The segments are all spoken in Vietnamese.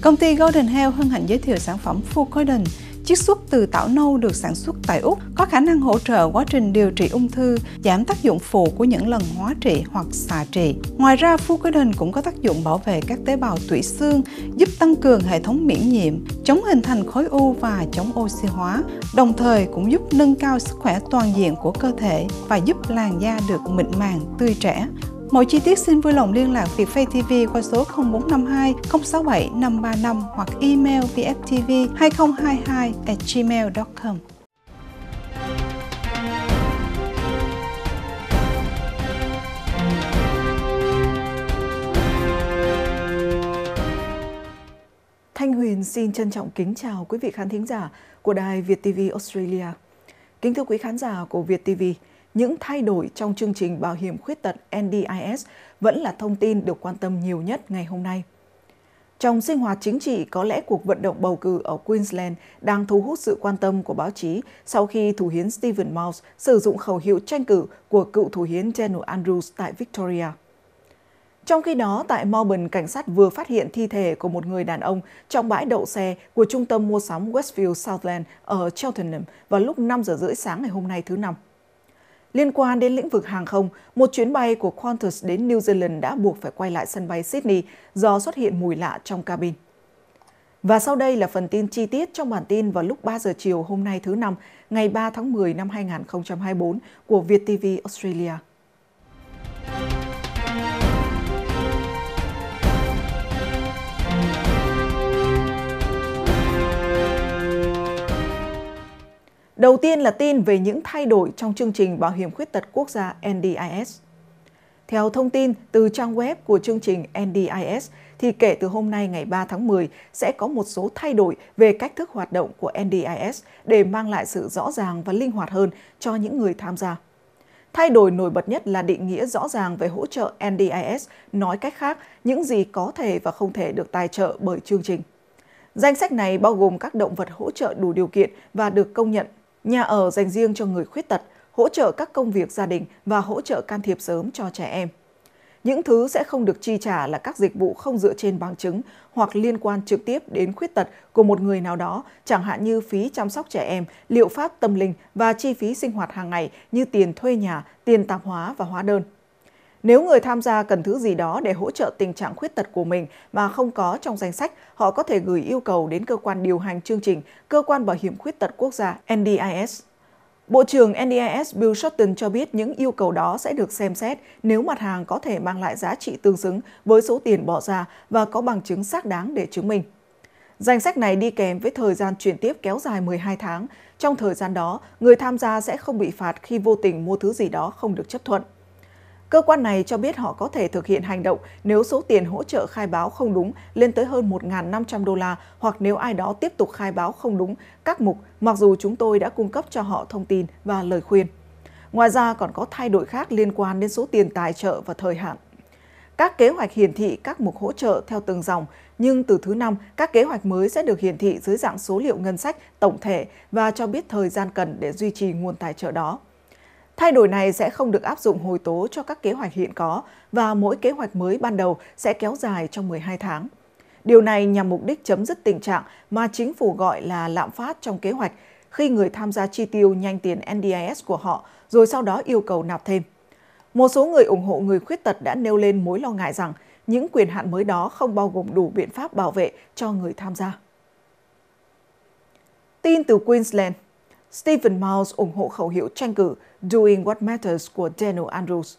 Công ty Golden Health hân hạnh giới thiệu sản phẩm Full Golden, chiết xuất từ tảo nâu được sản xuất tại Úc, có khả năng hỗ trợ quá trình điều trị ung thư, giảm tác dụng phụ của những lần hóa trị hoặc xạ trị. Ngoài ra, Fucoidin cũng có tác dụng bảo vệ các tế bào tủy xương, giúp tăng cường hệ thống miễn nhiễm, chống hình thành khối u và chống oxy hóa, đồng thời cũng giúp nâng cao sức khỏe toàn diện của cơ thể và giúp làn da được mịn màng, tươi trẻ. Mọi chi tiết xin vui lòng liên lạc Việt Phay TV qua số 0452 067 535 hoặc email vftv 2022 gmail.com. Thanh Huyền xin trân trọng kính chào quý vị khán thính giả của đài Việt TV Australia. Kính thưa quý khán giả của Việt TV, những thay đổi trong chương trình bảo hiểm khuyết tật NDIS vẫn là thông tin được quan tâm nhiều nhất ngày hôm nay. Trong sinh hoạt chính trị, có lẽ cuộc vận động bầu cử ở Queensland đang thu hút sự quan tâm của báo chí sau khi thủ hiến Stephen Mouse sử dụng khẩu hiệu tranh cử của cựu thủ hiến Daniel Andrews tại Victoria. Trong khi đó, tại Melbourne, cảnh sát vừa phát hiện thi thể của một người đàn ông trong bãi đậu xe của trung tâm mua sắm Westfield Southland ở Cheltenham vào lúc 5 giờ rưỡi sáng ngày hôm nay thứ Năm. Liên quan đến lĩnh vực hàng không, một chuyến bay của Qantas đến New Zealand đã buộc phải quay lại sân bay Sydney do xuất hiện mùi lạ trong cabin. Và sau đây là phần tin chi tiết trong bản tin vào lúc 3 giờ chiều hôm nay thứ năm, ngày 3 tháng 10 năm 2024 của Việt TV Australia. Đầu tiên là tin về những thay đổi trong chương trình Bảo hiểm khuyết tật quốc gia NDIS. Theo thông tin từ trang web của chương trình NDIS, thì kể từ hôm nay ngày 3 tháng 10 sẽ có một số thay đổi về cách thức hoạt động của NDIS để mang lại sự rõ ràng và linh hoạt hơn cho những người tham gia. Thay đổi nổi bật nhất là định nghĩa rõ ràng về hỗ trợ NDIS, nói cách khác, những gì có thể và không thể được tài trợ bởi chương trình. Danh sách này bao gồm các động vật hỗ trợ đủ điều kiện và được công nhận nhà ở dành riêng cho người khuyết tật, hỗ trợ các công việc gia đình và hỗ trợ can thiệp sớm cho trẻ em. Những thứ sẽ không được chi trả là các dịch vụ không dựa trên bằng chứng hoặc liên quan trực tiếp đến khuyết tật của một người nào đó, chẳng hạn như phí chăm sóc trẻ em, liệu pháp tâm linh và chi phí sinh hoạt hàng ngày như tiền thuê nhà, tiền tạp hóa và hóa đơn. Nếu người tham gia cần thứ gì đó để hỗ trợ tình trạng khuyết tật của mình mà không có trong danh sách, họ có thể gửi yêu cầu đến cơ quan điều hành chương trình Cơ quan Bảo hiểm Khuyết tật Quốc gia NDIS. Bộ trưởng NDIS Bill Shorten cho biết những yêu cầu đó sẽ được xem xét nếu mặt hàng có thể mang lại giá trị tương xứng với số tiền bỏ ra và có bằng chứng xác đáng để chứng minh. Danh sách này đi kèm với thời gian chuyển tiếp kéo dài 12 tháng. Trong thời gian đó, người tham gia sẽ không bị phạt khi vô tình mua thứ gì đó không được chấp thuận. Cơ quan này cho biết họ có thể thực hiện hành động nếu số tiền hỗ trợ khai báo không đúng lên tới hơn 1.500 đô la hoặc nếu ai đó tiếp tục khai báo không đúng các mục mặc dù chúng tôi đã cung cấp cho họ thông tin và lời khuyên. Ngoài ra còn có thay đổi khác liên quan đến số tiền tài trợ và thời hạn. Các kế hoạch hiển thị các mục hỗ trợ theo từng dòng, nhưng từ thứ năm, các kế hoạch mới sẽ được hiển thị dưới dạng số liệu ngân sách tổng thể và cho biết thời gian cần để duy trì nguồn tài trợ đó. Thay đổi này sẽ không được áp dụng hồi tố cho các kế hoạch hiện có và mỗi kế hoạch mới ban đầu sẽ kéo dài trong 12 tháng. Điều này nhằm mục đích chấm dứt tình trạng mà chính phủ gọi là lạm phát trong kế hoạch khi người tham gia chi tiêu nhanh tiền NDIS của họ rồi sau đó yêu cầu nạp thêm. Một số người ủng hộ người khuyết tật đã nêu lên mối lo ngại rằng những quyền hạn mới đó không bao gồm đủ biện pháp bảo vệ cho người tham gia. Tin từ Queensland Stephen Miles ủng hộ khẩu hiệu tranh cử Doing What Matters của Daniel Andrews.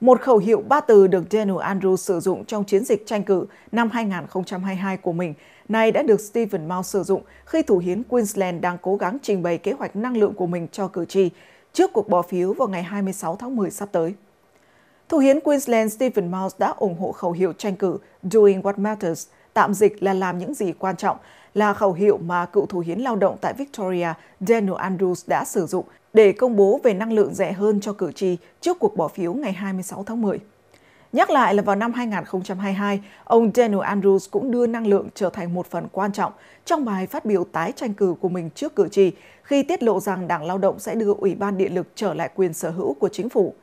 Một khẩu hiệu ba từ được Daniel Andrews sử dụng trong chiến dịch tranh cử năm 2022 của mình, này đã được Stephen Miles sử dụng khi thủ hiến Queensland đang cố gắng trình bày kế hoạch năng lượng của mình cho cử tri trước cuộc bỏ phiếu vào ngày 26 tháng 10 sắp tới. Thủ hiến Queensland Stephen Miles đã ủng hộ khẩu hiệu tranh cử Doing What Matters – tạm dịch là làm những gì quan trọng, là khẩu hiệu mà cựu thủ hiến lao động tại Victoria Daniel Andrews đã sử dụng để công bố về năng lượng rẻ hơn cho cử tri trước cuộc bỏ phiếu ngày 26 tháng 10. Nhắc lại là vào năm 2022, ông Daniel Andrews cũng đưa năng lượng trở thành một phần quan trọng trong bài phát biểu tái tranh cử của mình trước cử tri khi tiết lộ rằng Đảng Lao động sẽ đưa Ủy ban Điện lực trở lại quyền sở hữu của chính phủ.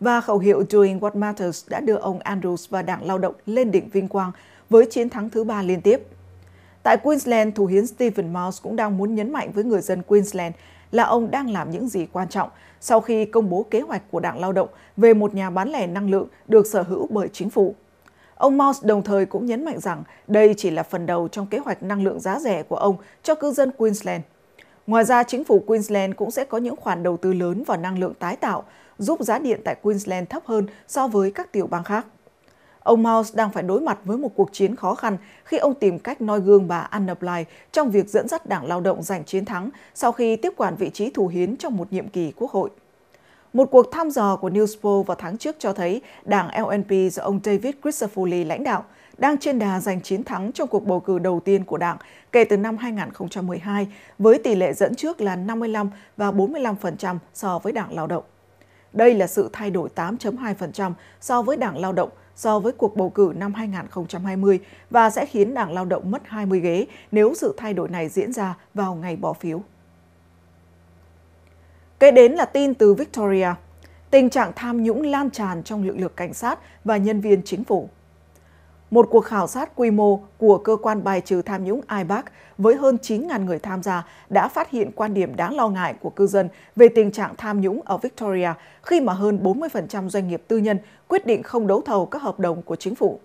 Và khẩu hiệu Doing What Matters đã đưa ông Andrews và Đảng Lao động lên đỉnh vinh quang với chiến thắng thứ ba liên tiếp. Tại Queensland, Thủ hiến Stephen Mouse cũng đang muốn nhấn mạnh với người dân Queensland là ông đang làm những gì quan trọng sau khi công bố kế hoạch của Đảng Lao động về một nhà bán lẻ năng lượng được sở hữu bởi chính phủ. Ông Mouse đồng thời cũng nhấn mạnh rằng đây chỉ là phần đầu trong kế hoạch năng lượng giá rẻ của ông cho cư dân Queensland. Ngoài ra, chính phủ Queensland cũng sẽ có những khoản đầu tư lớn vào năng lượng tái tạo, giúp giá điện tại Queensland thấp hơn so với các tiểu bang khác. Ông Mouse đang phải đối mặt với một cuộc chiến khó khăn khi ông tìm cách noi gương bà Anna Bligh trong việc dẫn dắt Đảng Lao động giành chiến thắng sau khi tiếp quản vị trí thủ hiến trong một nhiệm kỳ quốc hội. Một cuộc thăm dò của Newspo vào tháng trước cho thấy đảng LNP do ông David Christopherly lãnh đạo đang trên đà giành chiến thắng trong cuộc bầu cử đầu tiên của đảng kể từ năm 2012 với tỷ lệ dẫn trước là 55 và 45% so với đảng lao động. Đây là sự thay đổi 8.2% so với đảng lao động so với cuộc bầu cử năm 2020 và sẽ khiến Đảng Lao động mất 20 ghế nếu sự thay đổi này diễn ra vào ngày bỏ phiếu. Kế đến là tin từ Victoria. Tình trạng tham nhũng lan tràn trong lực lượng cảnh sát và nhân viên chính phủ. Một cuộc khảo sát quy mô của cơ quan bài trừ tham nhũng IBAC với hơn 9.000 người tham gia đã phát hiện quan điểm đáng lo ngại của cư dân về tình trạng tham nhũng ở Victoria khi mà hơn 40% doanh nghiệp tư nhân quyết định không đấu thầu các hợp đồng của chính phủ.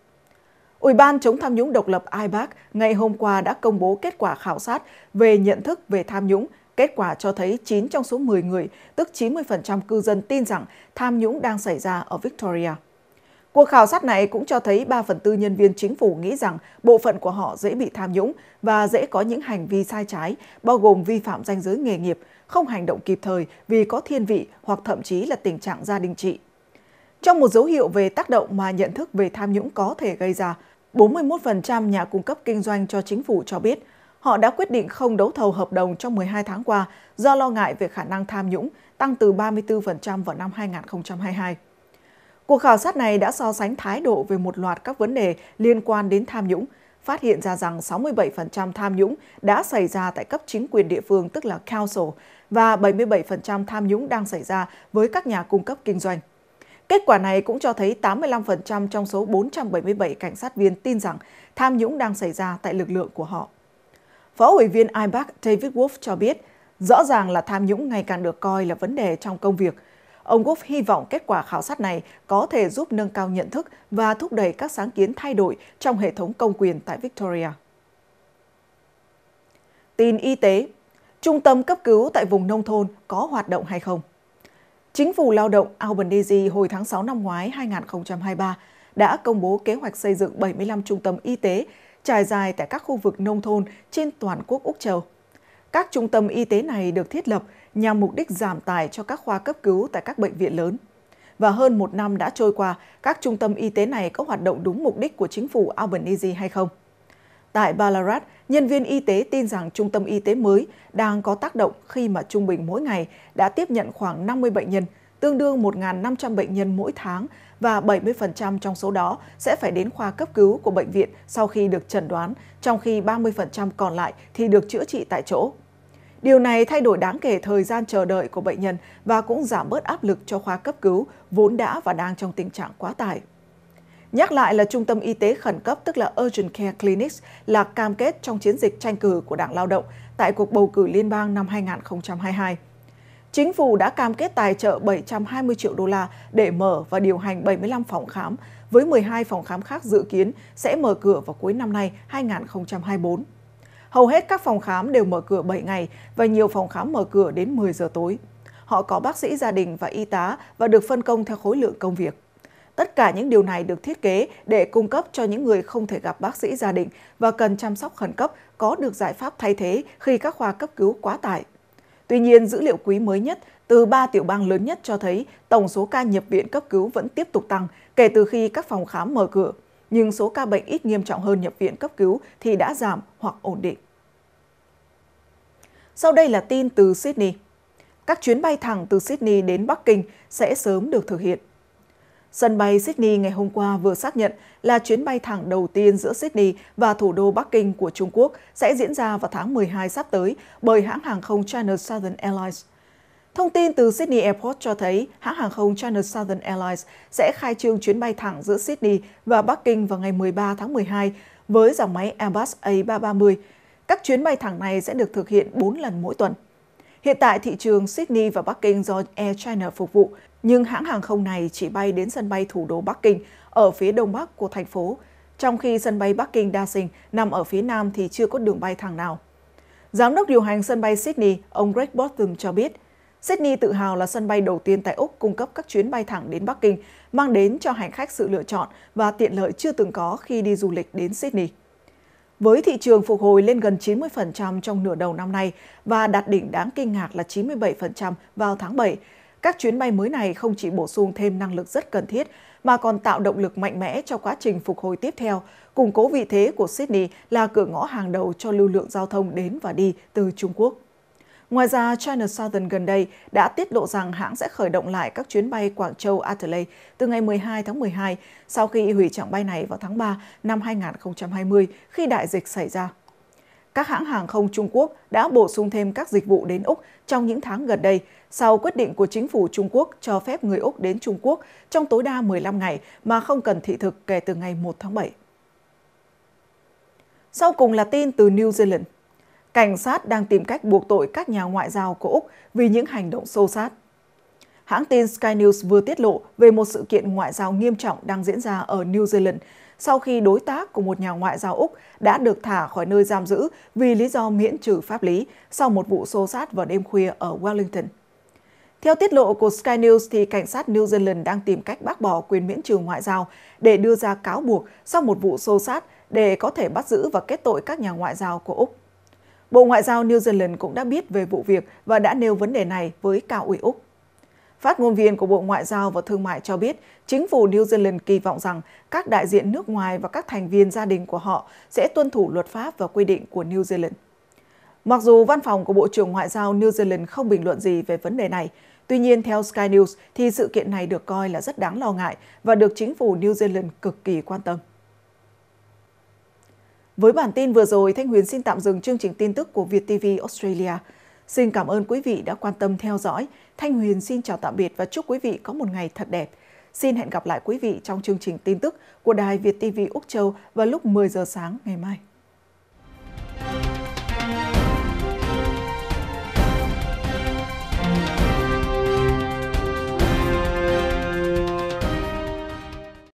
Ủy ban chống tham nhũng độc lập IBAC ngày hôm qua đã công bố kết quả khảo sát về nhận thức về tham nhũng. Kết quả cho thấy 9 trong số 10 người, tức 90% cư dân tin rằng tham nhũng đang xảy ra ở Victoria. Cuộc khảo sát này cũng cho thấy 3 phần tư nhân viên chính phủ nghĩ rằng bộ phận của họ dễ bị tham nhũng và dễ có những hành vi sai trái, bao gồm vi phạm danh giới nghề nghiệp, không hành động kịp thời vì có thiên vị hoặc thậm chí là tình trạng gia đình trị. Trong một dấu hiệu về tác động mà nhận thức về tham nhũng có thể gây ra, 41% nhà cung cấp kinh doanh cho chính phủ cho biết họ đã quyết định không đấu thầu hợp đồng trong 12 tháng qua do lo ngại về khả năng tham nhũng tăng từ 34% vào năm 2022. Cuộc khảo sát này đã so sánh thái độ về một loạt các vấn đề liên quan đến tham nhũng, phát hiện ra rằng 67% tham nhũng đã xảy ra tại cấp chính quyền địa phương tức là council và 77% tham nhũng đang xảy ra với các nhà cung cấp kinh doanh. Kết quả này cũng cho thấy 85% trong số 477 cảnh sát viên tin rằng tham nhũng đang xảy ra tại lực lượng của họ. Phó Ủy viên IBAC David Wolf cho biết, rõ ràng là tham nhũng ngày càng được coi là vấn đề trong công việc – Ông Wolf hy vọng kết quả khảo sát này có thể giúp nâng cao nhận thức và thúc đẩy các sáng kiến thay đổi trong hệ thống công quyền tại Victoria. Tin y tế, trung tâm cấp cứu tại vùng nông thôn có hoạt động hay không? Chính phủ lao động Albanese hồi tháng 6 năm ngoái 2023 đã công bố kế hoạch xây dựng 75 trung tâm y tế trải dài tại các khu vực nông thôn trên toàn quốc Úc Châu. Các trung tâm y tế này được thiết lập nhằm mục đích giảm tải cho các khoa cấp cứu tại các bệnh viện lớn. Và hơn một năm đã trôi qua, các trung tâm y tế này có hoạt động đúng mục đích của chính phủ Albanese hay không? Tại Ballarat, nhân viên y tế tin rằng trung tâm y tế mới đang có tác động khi mà trung bình mỗi ngày đã tiếp nhận khoảng 50 bệnh nhân, tương đương 1.500 bệnh nhân mỗi tháng và 70% trong số đó sẽ phải đến khoa cấp cứu của bệnh viện sau khi được chẩn đoán, trong khi 30% còn lại thì được chữa trị tại chỗ. Điều này thay đổi đáng kể thời gian chờ đợi của bệnh nhân và cũng giảm bớt áp lực cho khoa cấp cứu vốn đã và đang trong tình trạng quá tải. Nhắc lại là trung tâm y tế khẩn cấp tức là Urgent Care Clinics là cam kết trong chiến dịch tranh cử của Đảng Lao động tại cuộc bầu cử liên bang năm 2022. Chính phủ đã cam kết tài trợ 720 triệu đô la để mở và điều hành 75 phòng khám, với 12 phòng khám khác dự kiến sẽ mở cửa vào cuối năm nay 2024. Hầu hết các phòng khám đều mở cửa 7 ngày và nhiều phòng khám mở cửa đến 10 giờ tối. Họ có bác sĩ gia đình và y tá và được phân công theo khối lượng công việc. Tất cả những điều này được thiết kế để cung cấp cho những người không thể gặp bác sĩ gia đình và cần chăm sóc khẩn cấp có được giải pháp thay thế khi các khoa cấp cứu quá tải. Tuy nhiên, dữ liệu quý mới nhất từ ba tiểu bang lớn nhất cho thấy tổng số ca nhập viện cấp cứu vẫn tiếp tục tăng kể từ khi các phòng khám mở cửa nhưng số ca bệnh ít nghiêm trọng hơn nhập viện cấp cứu thì đã giảm hoặc ổn định. Sau đây là tin từ Sydney. Các chuyến bay thẳng từ Sydney đến Bắc Kinh sẽ sớm được thực hiện. Sân bay Sydney ngày hôm qua vừa xác nhận là chuyến bay thẳng đầu tiên giữa Sydney và thủ đô Bắc Kinh của Trung Quốc sẽ diễn ra vào tháng 12 sắp tới bởi hãng hàng không China Southern Airlines – Thông tin từ Sydney Airport cho thấy hãng hàng không China Southern Airlines sẽ khai trương chuyến bay thẳng giữa Sydney và Bắc Kinh vào ngày 13 tháng 12 với dòng máy Airbus A330. Các chuyến bay thẳng này sẽ được thực hiện 4 lần mỗi tuần. Hiện tại thị trường Sydney và Bắc Kinh do Air China phục vụ, nhưng hãng hàng không này chỉ bay đến sân bay thủ đô Bắc Kinh ở phía đông bắc của thành phố, trong khi sân bay Bắc Kinh Daxing nằm ở phía nam thì chưa có đường bay thẳng nào. Giám đốc điều hành sân bay Sydney, ông Greg Bottom cho biết, Sydney tự hào là sân bay đầu tiên tại Úc cung cấp các chuyến bay thẳng đến Bắc Kinh, mang đến cho hành khách sự lựa chọn và tiện lợi chưa từng có khi đi du lịch đến Sydney. Với thị trường phục hồi lên gần 90% trong nửa đầu năm nay và đạt đỉnh đáng kinh ngạc là 97% vào tháng 7, các chuyến bay mới này không chỉ bổ sung thêm năng lực rất cần thiết mà còn tạo động lực mạnh mẽ cho quá trình phục hồi tiếp theo, củng cố vị thế của Sydney là cửa ngõ hàng đầu cho lưu lượng giao thông đến và đi từ Trung Quốc. Ngoài ra, China Southern gần đây đã tiết lộ rằng hãng sẽ khởi động lại các chuyến bay Quảng Châu Adelaide từ ngày 12 tháng 12 sau khi hủy trạng bay này vào tháng 3 năm 2020 khi đại dịch xảy ra. Các hãng hàng không Trung Quốc đã bổ sung thêm các dịch vụ đến Úc trong những tháng gần đây sau quyết định của chính phủ Trung Quốc cho phép người Úc đến Trung Quốc trong tối đa 15 ngày mà không cần thị thực kể từ ngày 1 tháng 7. Sau cùng là tin từ New Zealand cảnh sát đang tìm cách buộc tội các nhà ngoại giao của Úc vì những hành động xô sát. Hãng tin Sky News vừa tiết lộ về một sự kiện ngoại giao nghiêm trọng đang diễn ra ở New Zealand sau khi đối tác của một nhà ngoại giao Úc đã được thả khỏi nơi giam giữ vì lý do miễn trừ pháp lý sau một vụ xô sát vào đêm khuya ở Wellington. Theo tiết lộ của Sky News, thì cảnh sát New Zealand đang tìm cách bác bỏ quyền miễn trừ ngoại giao để đưa ra cáo buộc sau một vụ xô sát để có thể bắt giữ và kết tội các nhà ngoại giao của Úc. Bộ Ngoại giao New Zealand cũng đã biết về vụ việc và đã nêu vấn đề này với Cao ủy Úc. Phát ngôn viên của Bộ Ngoại giao và Thương mại cho biết, chính phủ New Zealand kỳ vọng rằng các đại diện nước ngoài và các thành viên gia đình của họ sẽ tuân thủ luật pháp và quy định của New Zealand. Mặc dù văn phòng của Bộ trưởng Ngoại giao New Zealand không bình luận gì về vấn đề này, tuy nhiên theo Sky News thì sự kiện này được coi là rất đáng lo ngại và được chính phủ New Zealand cực kỳ quan tâm. Với bản tin vừa rồi, Thanh Huyền xin tạm dừng chương trình tin tức của Việt TV Australia. Xin cảm ơn quý vị đã quan tâm theo dõi. Thanh Huyền xin chào tạm biệt và chúc quý vị có một ngày thật đẹp. Xin hẹn gặp lại quý vị trong chương trình tin tức của Đài Việt TV Úc Châu vào lúc 10 giờ sáng ngày mai.